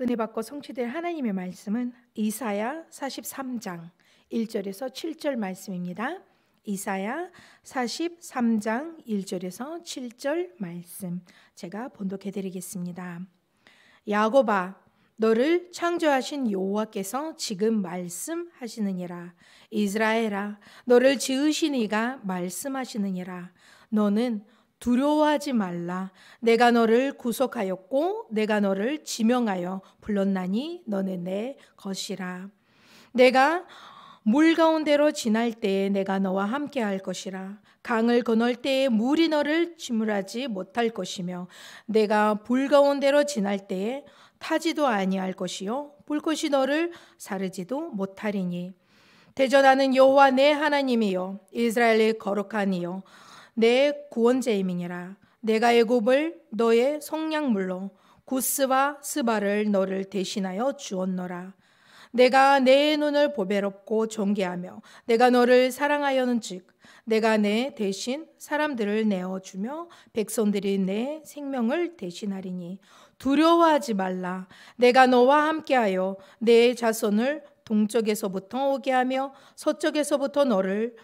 은혜 받고 성취될 하나님의 말씀은 이사야 43장 1절에서 7절 말씀입니다. 이사야 43장 1절에서 7절 말씀 제가 본독해 드리겠습니다. 야고바 너를 창조하신 여호와께서 지금 말씀하시느니라 이스라엘아 너를 지으신 이가 말씀하시느니라 너는 두려워하지 말라. 내가 너를 구속하였고 내가 너를 지명하여 불렀나니 너는 내 것이라. 내가 물 가운데로 지날 때에 내가 너와 함께 할 것이라. 강을 건널 때에 물이 너를 지물하지 못할 것이며 내가 불 가운데로 지날 때에 타지도 아니할 것이요 불꽃이 너를 사르지도 못하리니 대전하는 여호와 내하나님이요 이스라엘의 거룩한 이요 내 구원자임이니라. 내가 애굽을 너의 성량물로 구스와 스바를 너를 대신하여 주었노라. 내가 내 눈을 보배롭고 존귀하며 내가 너를 사랑하였는즉 내가 내 대신 사람들을 내어 주며 백성들이 내 생명을 대신하리니 두려워하지 말라 내가 너와 함께하여 내 자손을 동쪽에서부터 오게 하며 서쪽에서부터 너를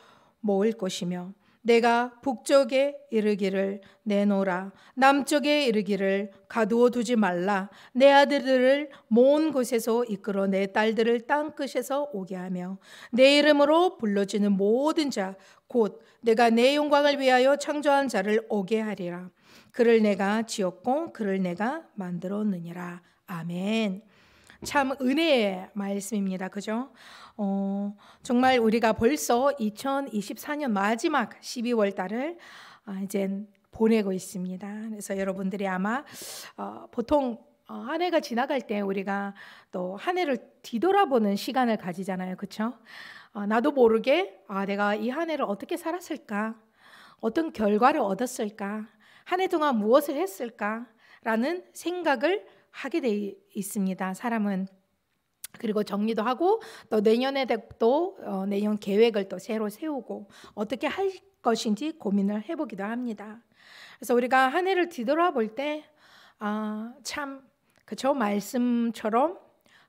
모을 것이며 내가 북쪽에 이르기를 내놓라 남쪽에 이르기를 가두어 두지 말라 내 아들들을 모은 곳에서 이끌어 내 딸들을 땅 끝에서 오게 하며 내 이름으로 불러지는 모든 자 곧 내가 내 영광을 위하여 창조한 자를 오게 하리라 그를 내가 지었고 그를 내가 만들었느니라 아멘 참 은혜의 말씀입니다. 그죠? 어, 정말 우리가 벌써 2024년 마지막 12월 달을 아, 이제 보내고 있습니다. 그래서 여러분들이 아마 어, 보통 어, 한 해가 지나갈 때 우리가 또 한 해를 뒤돌아보는 시간을 가지잖아요. 그렇 어, 나도 모르게 아, 내가 이 한 해를 어떻게 살았을까? 어떤 결과를 얻었을까? 한 해 동안 무엇을 했을까? 라는 생각을 하게 돼 있습니다. 사람은 그리고 정리도 하고 또 내년에 또 어, 내년 계획을 또 새로 세우고 어떻게 할 것인지 고민을 해보기도 합니다. 그래서 우리가 한 해를 뒤돌아볼 때참 아, 그저 말씀처럼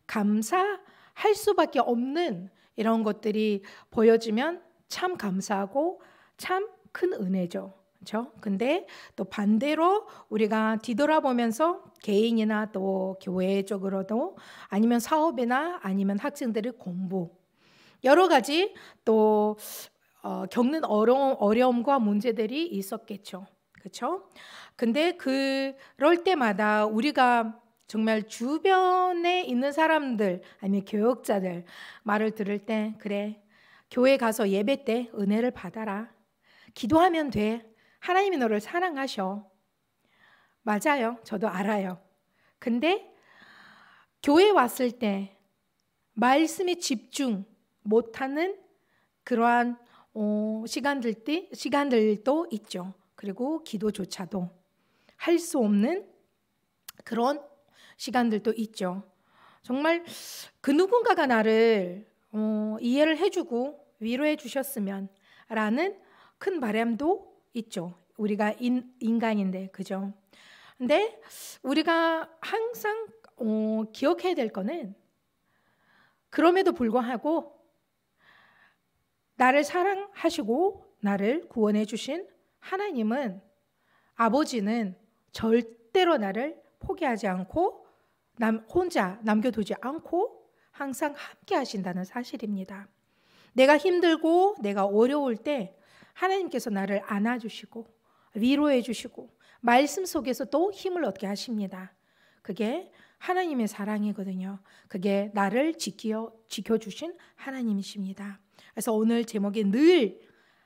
감사할 수밖에 없는 이런 것들이 보여지면 참 감사하고 참 큰 은혜죠. 그렇죠? 근데 또 반대로 우리가 뒤돌아보면서 개인이나 또 교회 적으로도 아니면 사업이나 아니면 학생들의 공부 여러 가지 또 어, 겪는 어려움, 어려움과 문제들이 있었겠죠. 그렇죠? 근데 그럴 때마다 우리가 정말 주변에 있는 사람들 아니면 교육자들 말을 들을 때 그래 교회 가서 예배 때 은혜를 받아라 기도하면 돼 하나님이 너를 사랑하셔. 맞아요. 저도 알아요. 근데 교회 왔을 때 말씀에 집중 못하는 그러한 어, 시간들 때, 시간들도 있죠. 그리고 기도조차도 할 수 없는 그런 시간들도 있죠. 정말 그 누군가가 나를 어, 이해를 해주고 위로해 주셨으면 라는 큰 바람도 있죠. 우리가 인, 인간인데 그죠? 근데 우리가 항상 어, 기억해야 될 거는 그럼에도 불구하고 나를 사랑하시고 나를 구원해 주신 하나님은 아버지는 절대로 나를 포기하지 않고 남, 혼자 남겨두지 않고 항상 함께 하신다는 사실입니다. 내가 힘들고 내가 어려울 때 하나님께서 나를 안아주시고 위로해 주시고 말씀 속에서 또 힘을 얻게 하십니다. 그게 하나님의 사랑이거든요. 그게 나를 지켜 지켜 주신 하나님이십니다. 그래서 오늘 제목이 늘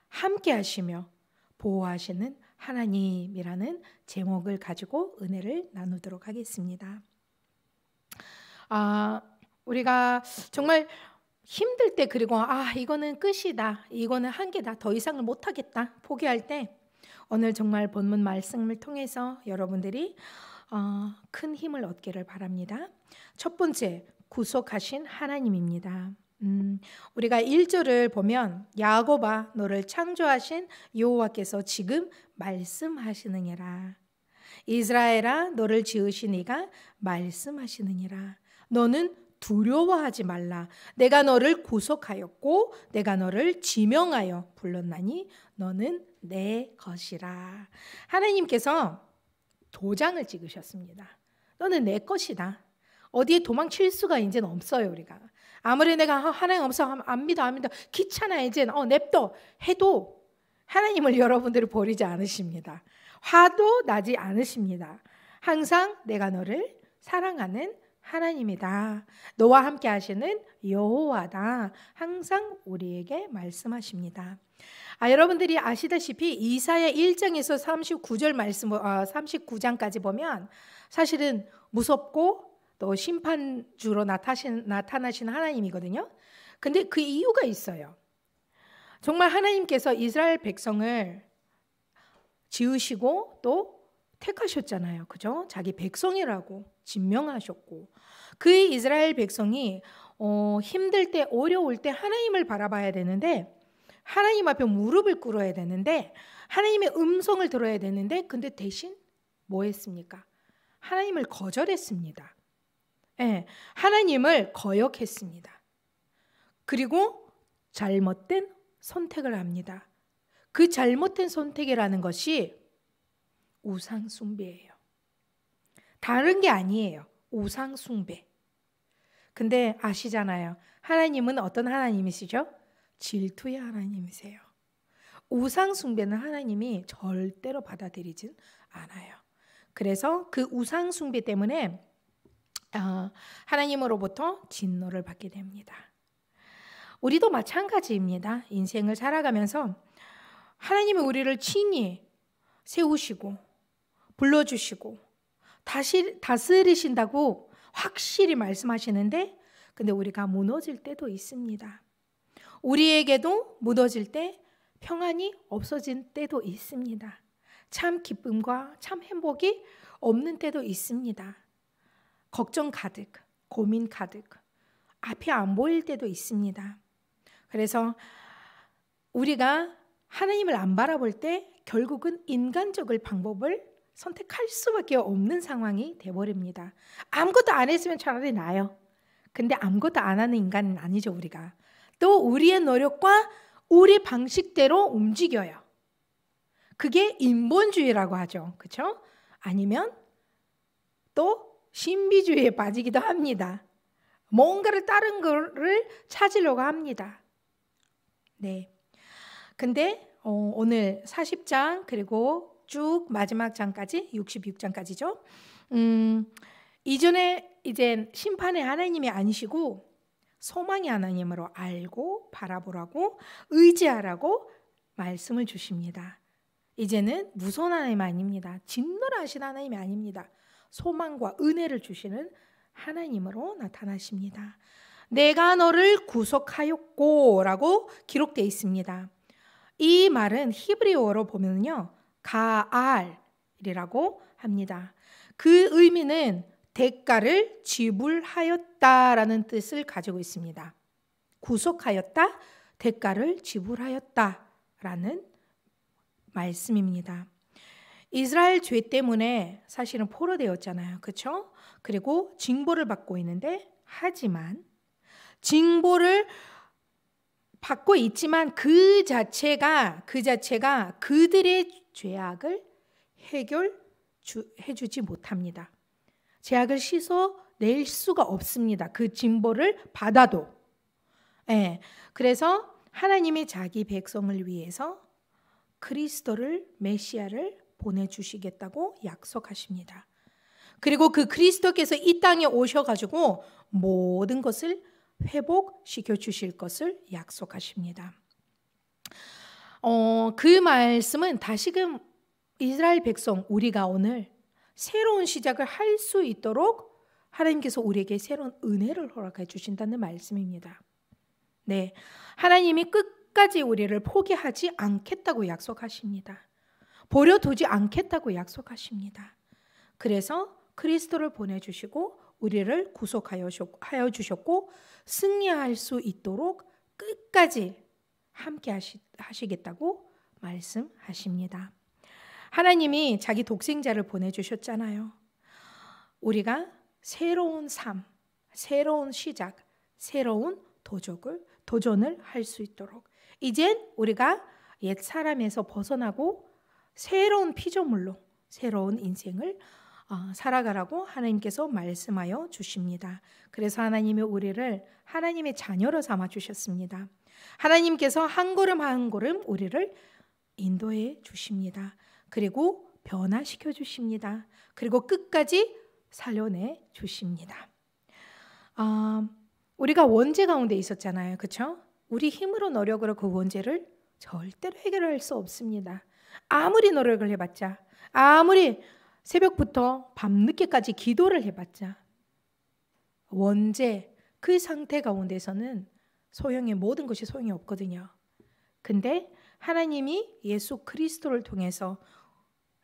함께 하시며 보호하시는 하나님이라는 제목을 가지고 은혜를 나누도록 하겠습니다. 아, 우리가 정말 힘들 때 그리고 아 이거는 끝이다 이거는 한계다 더 이상을 못하겠다 포기할 때 오늘 정말 본문 말씀을 통해서 여러분들이 어, 큰 힘을 얻기를 바랍니다. 첫 번째 구속하신 하나님입니다. 음, 우리가 1절을 보면 야고바 너를 창조하신 여호와께서 지금 말씀하시느니라. 이스라엘아 너를 지으신 이가 말씀하시느니라. 너는 두려워하지 말라. 내가 너를 구속하였고 내가 너를 지명하여 불렀나니 너는 내 것이라. 하나님께서 도장을 찍으셨습니다. 너는 내 것이다. 어디에 도망칠 수가 이제 없어요 우리가. 아무리 내가 하나님 없어 안니다 압니다 귀찮아 이제 어 냅둬 해도 하나님을 여러분들을 버리지 않으십니다. 화도 나지 않으십니다. 항상 내가 너를 사랑하는 하나님이다. 너와 함께 하시는 여호와다. 항상 우리에게 말씀하십니다. 아, 여러분들이 아시다시피 이사야 1장에서 39절 말씀 아, 어, 39장까지 보면 사실은 무섭고 또 심판주로 나타신, 나타나신 하나님이거든요. 근데 그 이유가 있어요. 정말 하나님께서 이스라엘 백성을 지으시고 또 택하셨잖아요. 그죠? 자기 백성이라고 진명하셨고 그의 이스라엘 백성이 어, 힘들 때 어려울 때 하나님을 바라봐야 되는데 하나님 앞에 무릎을 꿇어야 되는데 하나님의 음성을 들어야 되는데 근데 대신 뭐 했습니까? 하나님을 거절했습니다. 예, 하나님을 거역했습니다. 그리고 잘못된 선택을 합니다. 그 잘못된 선택이라는 것이 우상 숭배예요. 다른 게 아니에요. 우상 숭배. 근데 아시잖아요. 하나님은 어떤 하나님이시죠? 질투의 하나님이세요. 우상 숭배는 하나님이 절대로 받아들이진 않아요. 그래서 그 우상 숭배 때문에 아, 하나님으로부터 진노를 받게 됩니다. 우리도 마찬가지입니다. 인생을 살아가면서 하나님이 우리를 친히 세우시고 불러주시고 다시 다스리신다고 확실히 말씀하시는데 근데 우리가 무너질 때도 있습니다. 우리에게도 무너질 때 평안이 없어진 때도 있습니다. 참 기쁨과 참 행복이 없는 때도 있습니다. 걱정 가득, 고민 가득, 앞이 안 보일 때도 있습니다. 그래서 우리가 하나님을 안 바라볼 때 결국은 인간적을 방법을 선택할 수밖에 없는 상황이 돼버립니다. 아무것도 안 했으면 차라리 나요. 근데 아무것도 안 하는 인간은 아니죠 우리가. 또 우리의 노력과 우리 방식대로 움직여요. 그게 인본주의라고 하죠. 그렇 아니면 또 신비주의에 빠지기도 합니다. 뭔가를 다른 거를 찾으려고 합니다. 네. 근데 어, 오늘 40장 그리고 쭉 마지막 장까지 66장까지죠. 음, 이전에 이제 심판의 하나님이 아니시고 소망의 하나님으로 알고 바라보라고 의지하라고 말씀을 주십니다. 이제는 무서운 하나님 아닙니다. 진노하신 하나님이 아닙니다. 소망과 은혜를 주시는 하나님으로 나타나십니다. 내가 너를 구속하였고라고 기록되어 있습니다. 이 말은 히브리어로 보면요. 가알이라고 합니다. 그 의미는 대가를 지불하였다라는 뜻을 가지고 있습니다. 구속하였다, 대가를 지불하였다라는 말씀입니다. 이스라엘 죄 때문에 사실은 포로되었잖아요. 그렇죠? 그리고 징벌을 받고 있는데 하지만 징벌을 받고 있지만 그 자체가 그 자체가 그들의 죄악을 해결해 주지 못합니다. 죄악을 씻어낼 수가 없습니다. 그 진보를 받아도. 예, 그래서 하나님이 자기 백성을 위해서 그리스도를 메시아를 보내주시겠다고 약속하십니다. 그리고 그 그리스도께서 이 땅에 오셔가지고 모든 것을 회복시켜 주실 것을 약속하십니다. 어, 그 말씀은 다시금 이스라엘 백성 우리가 오늘 새로운 시작을 할 수 있도록 하나님께서 우리에게 새로운 은혜를 허락해 주신다는 말씀입니다. 네. 하나님이 끝까지 우리를 포기하지 않겠다고 약속하십니다. 버려두지 않겠다고 약속하십니다. 그래서 그리스도를 보내주시고 우리를 구속하여 주셨고 승리할 수 있도록 끝까지 함께 하시, 하시겠다고 말씀하십니다. 하나님이 자기 독생자를 보내주셨잖아요. 우리가 새로운 삶, 새로운 시작, 새로운 도적을 도전을 할 수 있도록 이젠 우리가 옛 사람에서 벗어나고 새로운 피조물로 새로운 인생을 어, 살아가라고 하나님께서 말씀하여 주십니다. 그래서 하나님이 우리를 하나님의 자녀로 삼아 주셨습니다. 하나님께서 한 걸음 한 걸음 우리를 인도해 주십니다. 그리고 변화시켜 주십니다. 그리고 끝까지 살려내 주십니다. 아, 우리가 원죄 가운데 있었잖아요. 그렇죠? 우리 힘으로 노력으로 그 원죄를 절대로 해결할 수 없습니다. 아무리 노력을 해봤자, 아무리 새벽부터 밤늦게까지 기도를 해봤자, 원죄 그 상태 가운데서는 소용이 모든 것이 소용이 없거든요. 근데 하나님이 예수 그리스도를 통해서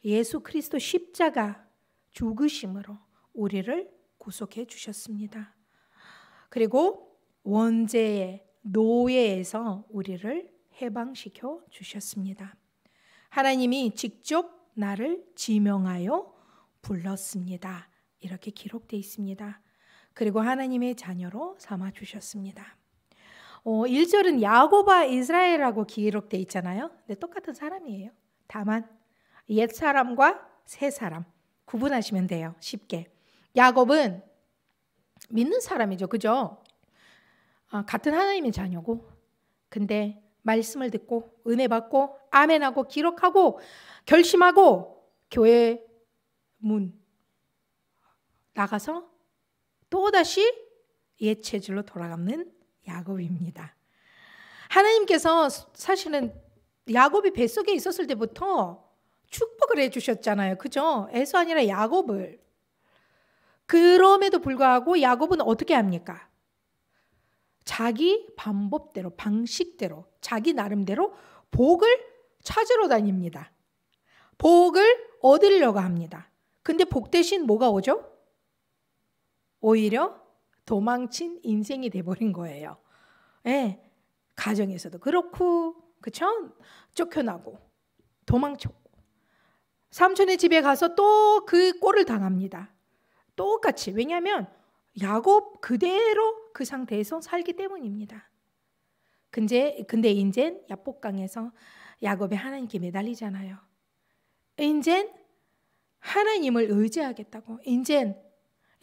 예수 그리스도 십자가 죽으심으로 우리를 구속해 주셨습니다. 그리고 원죄의 노예에서 우리를 해방시켜 주셨습니다. 하나님이 직접 나를 지명하여 불렀습니다. 이렇게 기록되 있습니다. 그리고 하나님의 자녀로 삼아 주셨습니다. 어, 1절은 야고바 이스라엘이라고 기록되어 있잖아요. 근데 똑같은 사람이에요. 다만 옛 사람과 새 사람 구분하시면 돼요. 쉽게. 야곱은 믿는 사람이죠. 그죠? 아, 같은 하나님의 자녀고. 근데 말씀을 듣고 은혜 받고 아멘하고 기록하고 결심하고 교회 문 나가서 또다시 옛체질로 돌아가는 야곱입니다. 하나님께서 사실은 야곱이 뱃속에 있었을 때부터 축복을 해 주셨잖아요. 그죠? 에서 아니라 야곱을. 그럼에도 불구하고 야곱은 어떻게 합니까? 자기 방법대로, 방식대로, 자기 나름대로 복을 찾으러 다닙니다. 복을 얻으려고 합니다. 근데 복 대신 뭐가 오죠? 오히려 도망친 인생이 돼버린 거예요. 예, 가정에서도 그렇고, 그쵸? 쫓겨나고, 도망쳤고. 삼촌의 집에 가서 또 그 꼴을 당합니다. 똑같이. 왜냐면 야곱 그대로 그 상태에서 살기 때문입니다. 근데, 근데 인젠 야복강에서 야곱의 하나님께 매달리잖아요. 인젠 하나님을 의지하겠다고. 인젠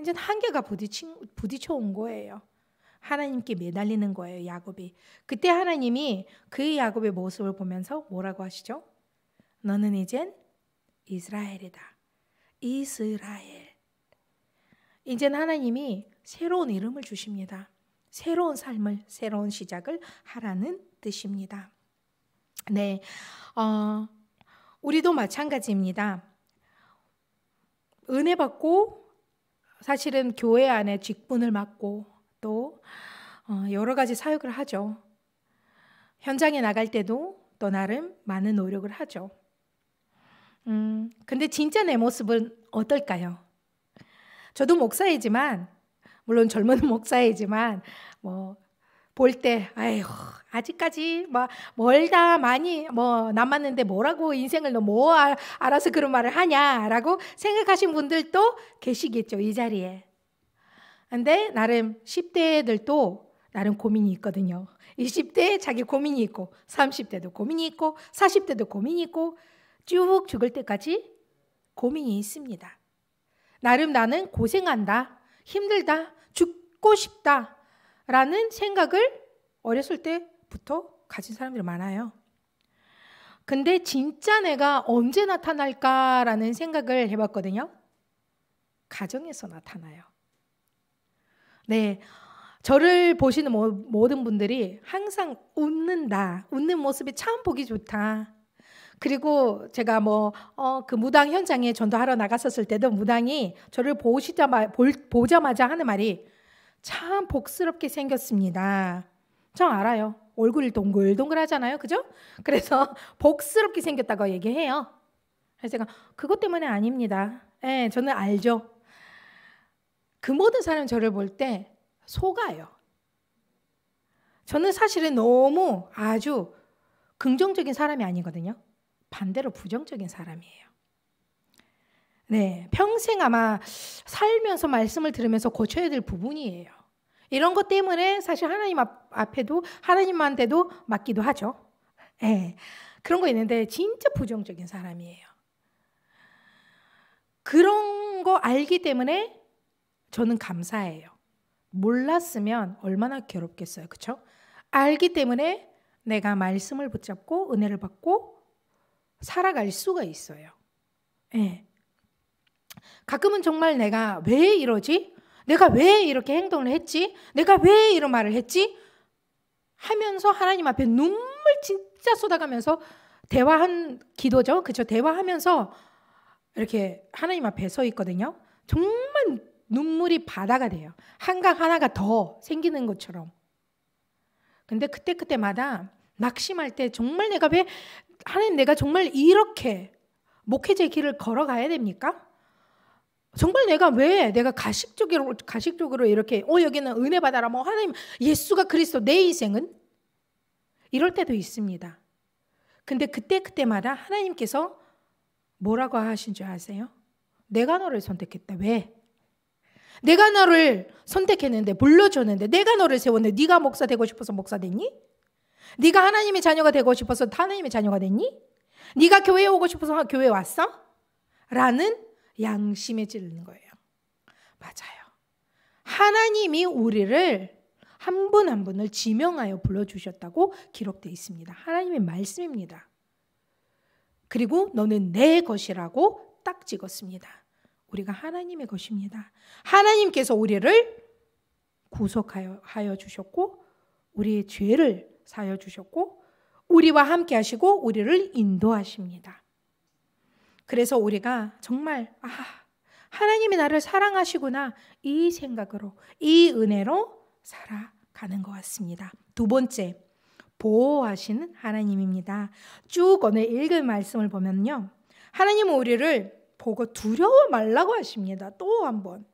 이제 한계가 부딪힌, 부딪혀 온 거예요. 하나님께 매달리는 거예요, 야곱이. 그때 하나님이 그의 야곱의 모습을 보면서 뭐라고 하시죠? 너는 이젠 이스라엘이다. 이스라엘. 이젠 하나님이 새로운 이름을 주십니다. 새로운 삶을, 새로운 시작을 하라는 뜻입니다. 네, 어, 우리도 마찬가지입니다. 은혜 받고 사실은 교회 안에 직분을 맡고 또 어, 여러 가지 사역을 하죠. 현장에 나갈 때도 또 나름 많은 노력을 하죠. 음, 근데 진짜 내 모습은 어떨까요? 저도 목사이지만 물론 젊은 목사이지만 뭐 볼때 아휴 아직까지 막 뭐, 멀다 많이 뭐 남았는데 뭐라고 인생을 너 뭐 알아서 그런 말을 하냐라고 생각하신 분들도 계시겠죠 이 자리에. 근데 나름 10대들도 나름 고민이 있거든요. 20대에 자기 고민이 있고 30대도 고민이 있고 40대도 고민이 있고 쭉 죽을 때까지 고민이 있습니다. 나름 나는 고생한다. 힘들다. 죽고 싶다. 라는 생각을 어렸을 때부터 가진 사람들이 많아요. 근데 진짜 내가 언제 나타날까라는 생각을 해봤거든요. 가정에서 나타나요. 네. 저를 보시는 모든 분들이 항상 웃는다. 웃는 모습이 참 보기 좋다. 그리고 제가 뭐, 어, 그 무당 현장에 전도하러 나갔었을 때도 무당이 저를 보시자마, 볼, 보자마자 하는 말이 참 복스럽게 생겼습니다. 저 알아요. 얼굴 동글동글하잖아요. 그죠? 그래서 복스럽게 생겼다고 얘기해요. 그래서 제가 그것 때문에 아닙니다. 예, 저는 알죠. 그 모든 사람 저를 볼 때 속아요. 저는 사실은 너무 아주 긍정적인 사람이 아니거든요. 반대로 부정적인 사람이에요. 네, 평생 아마 살면서 말씀을 들으면서 고쳐야 될 부분이에요. 이런 것 때문에 사실 하나님 앞, 에도 하나님한테도 맞기도 하죠. 예. 네, 그런 거 있는데 진짜 부정적인 사람이에요. 그런 거 알기 때문에 저는 감사해요. 몰랐으면 얼마나 괴롭겠어요. 그렇죠? 알기 때문에 내가 말씀을 붙잡고 은혜를 받고 살아갈 수가 있어요. 예. 네. 가끔은 정말 내가 왜 이러지? 내가 왜 이렇게 행동을 했지? 내가 왜 이런 말을 했지? 하면서 하나님 앞에 눈물 진짜 쏟아가면서 대화한 기도죠. 그쵸 대화하면서 이렇게 하나님 앞에 서 있거든요. 정말 눈물이 바다가 돼요. 한강 하나가 더 생기는 것처럼. 근데 그때그때마다 낙심할 때 정말 내가 왜 하나님 내가 정말 이렇게 목회제 길을 걸어가야 됩니까? 정말 내가 왜 내가 가식적으로 가식적으로 이렇게 어 여기는 은혜 받아라 뭐 하나님 예수가 그리스도 내 인생은 이럴 때도 있습니다. 근데 그때 그때마다 하나님께서 뭐라고 하신 줄 아세요? 내가 너를 선택했다. 왜? 내가 너를 선택했는데 불러줬는데 내가 너를 세웠는데 네가 목사 되고 싶어서 목사 됐니? 네가 하나님의 자녀가 되고 싶어서 하나님의 자녀가 됐니? 네가 교회 에 오고 싶어서 교회 에 왔어? 라는 양심에찌르는 거예요. 맞아요. 하나님이 우리를 한 분한 한 분을 지명하여 불러주셨다고 기록되어 있습니다. 하나님의 말씀입니다. 그리고 너는 내 것이라고 딱 찍었습니다. 우리가 하나님의 것입니다. 하나님께서 우리를 구속하여 주셨고 우리의 죄를 사여 주셨고 우리와 함께 하시고 우리를 인도하십니다. 그래서 우리가 정말 아 하나님이 나를 사랑하시구나 이 생각으로 이 은혜로 살아가는 것 같습니다. 두 번째 보호하시는 하나님입니다. 쭉 오늘 읽은 말씀을 보면요. 하나님은 우리를 보고 두려워 말라고 하십니다. 또 한 번.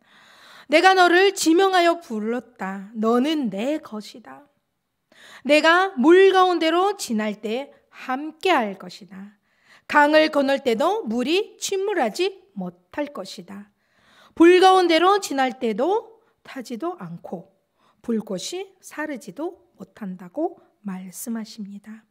내가 너를 지명하여 불렀다. 너는 내 것이다. 내가 물 가운데로 지날 때 함께 할 것이다. 강을 건널 때도 물이 침몰하지 못할 것이다. 불가운 대로 지날 때도 타지도 않고 불꽃이 사르지도 못한다고 말씀하십니다.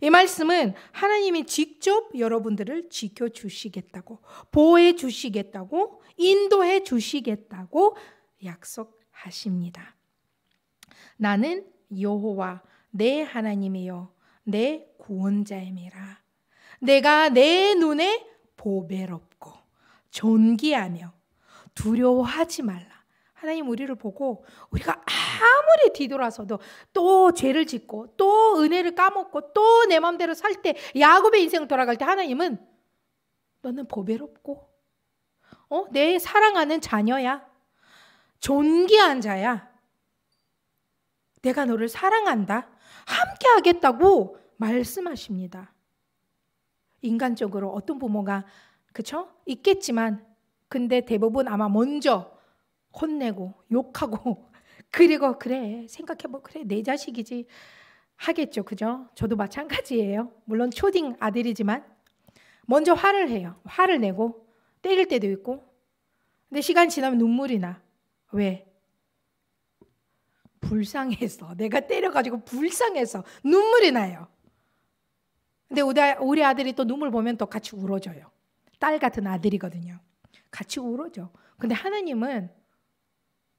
이 말씀은 하나님이 직접 여러분들을 지켜주시겠다고, 보호해 주시겠다고, 인도해 주시겠다고 약속하십니다. 나는 여호와 내 하나님이요 내 구원자임이라. 내가 내 눈에 보배롭고 존귀하며 두려워하지 말라. 하나님 우리를 보고 우리가 아무리 뒤돌아서도 또 죄를 짓고 또 은혜를 까먹고 또 내 마음대로 살 때 야곱의 인생을 돌아갈 때 하나님은 너는 보배롭고 어? 내 사랑하는 자녀야. 존귀한 자야. 내가 너를 사랑한다. 함께 하겠다고 말씀하십니다. 인간적으로 어떤 부모가 그쵸? 있겠지만 근데 대부분 아마 먼저 혼내고 욕하고 그리고 그래 생각해보 그래 내 자식이지 하겠죠 그죠? 저도 마찬가지예요 물론 초딩 아들이지만 먼저 화를 해요 화를 내고 때릴 때도 있고 근데 시간 지나면 눈물이 나 왜? 불쌍해서 내가 때려가지고 불쌍해서 눈물이 나요 근데 아, 우리 아들이 또 눈물 보면 또 같이 울어줘요. 딸 같은 아들이거든요. 같이 울어줘. 근데 하나님은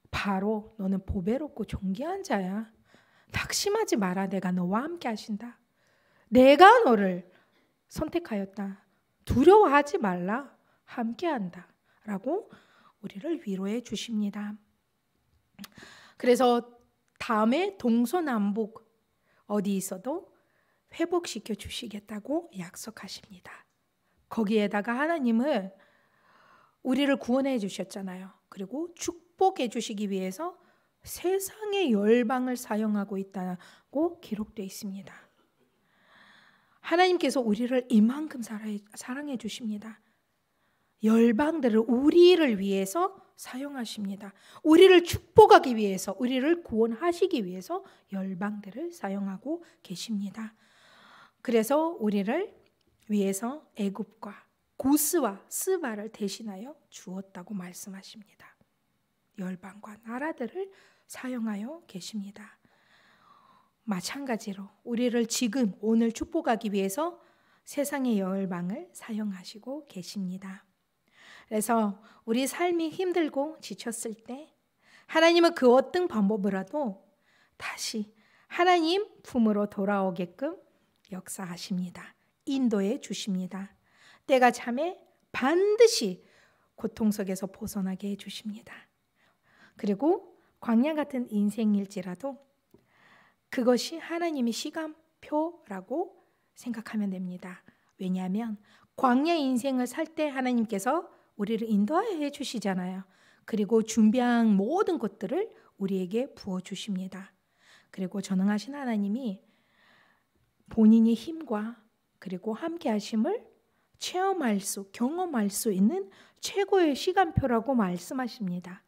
바로 너는 보배롭고 존귀한 자야. 낙심하지 마라. 내가 너와 함께 하신다. 내가 너를 선택하였다. 두려워하지 말라. 함께 한다. 라고 우리를 위로해 주십니다. 그래서 다음에 동서남북 어디 있어도 회복시켜 주시겠다고 약속하십니다. 거기에다가 하나님은 우리를 구원해 주셨잖아요. 그리고 축복해 주시기 위해서 세상의 열방을 사용하고 있다고 기록되어 있습니다. 하나님께서 우리를 이만큼 사랑해 주십니다. 열방들을 우리를 위해서 사용하십니다. 우리를 축복하기 위해서, 우리를 구원하시기 위해서 열방들을 사용하고 계십니다. 그래서 우리를 위해서 애굽과 고스와 스바를 대신하여 주었다고 말씀하십니다. 열방과 나라들을 사용하여 계십니다. 마찬가지로 우리를 지금 오늘 축복하기 위해서 세상의 열방을 사용하시고 계십니다. 그래서 우리 삶이 힘들고 지쳤을 때 하나님은 그 어떤 방법으로도 다시 하나님 품으로 돌아오게끔 역사하십니다. 인도해 주십니다. 때가 참에 반드시 고통 속에서 벗어나게 해 주십니다. 그리고 광야 같은 인생일지라도 그것이 하나님의 시간표라고 생각하면 됩니다. 왜냐하면 광야 인생을 살 때 하나님께서 우리를 인도하여 해 주시잖아요. 그리고 준비한 모든 것들을 우리에게 부어 주십니다. 그리고 전능하신 하나님이 본인의 힘과 그리고 함께 하심을 체험할 수, 경험할 수 있는 최고의 시간표라고 말씀하십니다.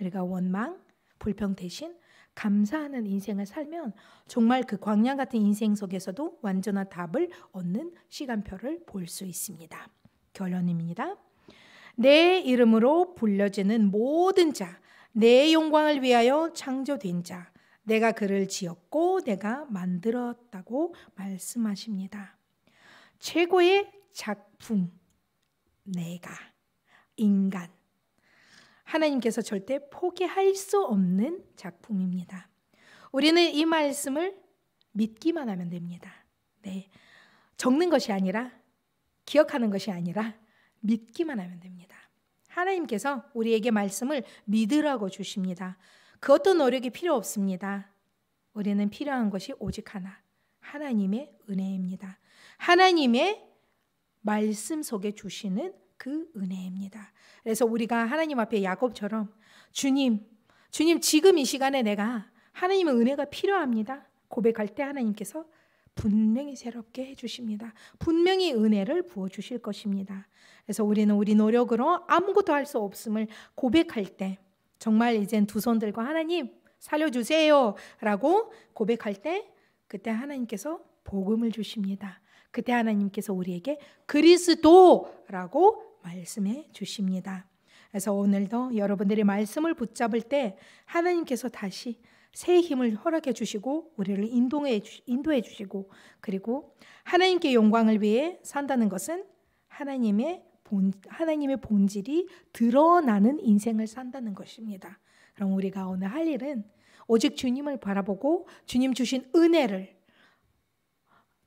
우리가 원망, 불평 대신 감사하는 인생을 살면 정말 그 광량 같은 인생 속에서도 완전한 답을 얻는 시간표를 볼 수 있습니다. 결론입니다. 내 이름으로 불려지는 모든 자, 내 영광을 위하여 창조된 자, 내가 그를 지었고 내가 만들었다고 말씀하십니다. 최고의 작품, 내가, 인간. 하나님께서 절대 포기할 수 없는 작품입니다. 우리는 이 말씀을 믿기만 하면 됩니다. 네. 적는 것이 아니라, 기억하는 것이 아니라, 믿기만 하면 됩니다. 하나님께서 우리에게 말씀을 믿으라고 주십니다. 그 어떤 노력이 필요 없습니다. 우리는 필요한 것이 오직 하나, 하나님의 은혜입니다. 하나님의 말씀 속에 주시는 그 은혜입니다. 그래서 우리가 하나님 앞에 야곱처럼 주님, 주님 지금 이 시간에 내가 하나님의 은혜가 필요합니다. 고백할 때 하나님께서 분명히 새롭게 해주십니다. 분명히 은혜를 부어주실 것입니다. 그래서 우리는 우리 노력으로 아무것도 할 수 없음을 고백할 때 정말 이젠 두손 들고 하나님 살려주세요 라고 고백할 때 그때 하나님께서 복음을 주십니다. 그때 하나님께서 우리에게 그리스도라고 말씀해 주십니다. 그래서 오늘도 여러분들이 말씀을 붙잡을 때 하나님께서 다시 새 힘을 허락해 주시고 우리를 인도해, 인도해 주시고 그리고 하나님께 영광을 위해 산다는 것은 하나님의 본, 하나님의 본질이 드러나는 인생을 산다는 것입니다. 그럼 우리가 오늘 할 일은 오직 주님을 바라보고 주님 주신 은혜를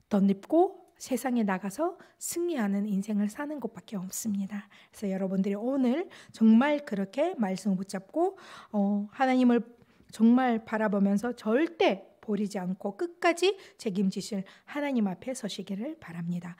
덧입고 세상에 나가서 승리하는 인생을 사는 것밖에 없습니다. 그래서 여러분들이 오늘 정말 그렇게 말씀 붙잡고 어, 하나님을 정말 바라보면서 절대 버리지 않고 끝까지 책임지실 하나님 앞에 서시기를 바랍니다.